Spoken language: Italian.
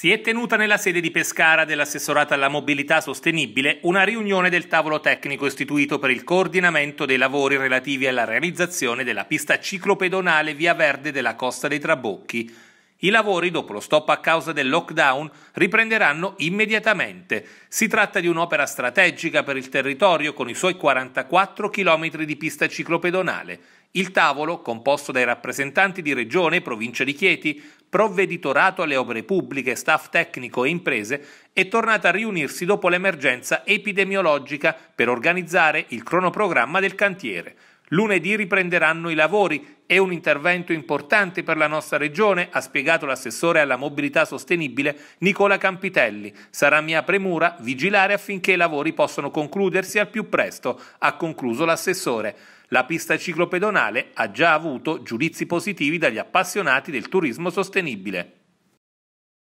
si è tenuta nella sede di Pescara dell'assessorata alla mobilità sostenibile una riunione del tavolo tecnico istituito per il coordinamento dei lavori relativi alla realizzazione della pista ciclopedonale Via Verde della Costa dei Trabocchi i lavori, dopo lo stop a causa del lockdown, riprenderanno immediatamente. Si tratta di un'opera strategica per il territorio con i suoi 44 km di pista ciclopedonale. Il tavolo, composto dai rappresentanti di Regione, Provincia di Chieti, Provveditorato alle opere pubbliche, staff tecnico e imprese, è tornato a riunirsi dopo l'emergenza epidemiologica per organizzare il cronoprogramma del cantiere. Lunedì riprenderanno i lavori. È un intervento importante per la nostra regione, ha spiegato l'assessore alla mobilità sostenibile Nicola Campitelli. Sarà mia premura vigilare affinché i lavori possano concludersi al più presto, ha concluso l'assessore. La pista ciclopedonale ha già avuto giudizi positivi dagli appassionati del turismo sostenibile.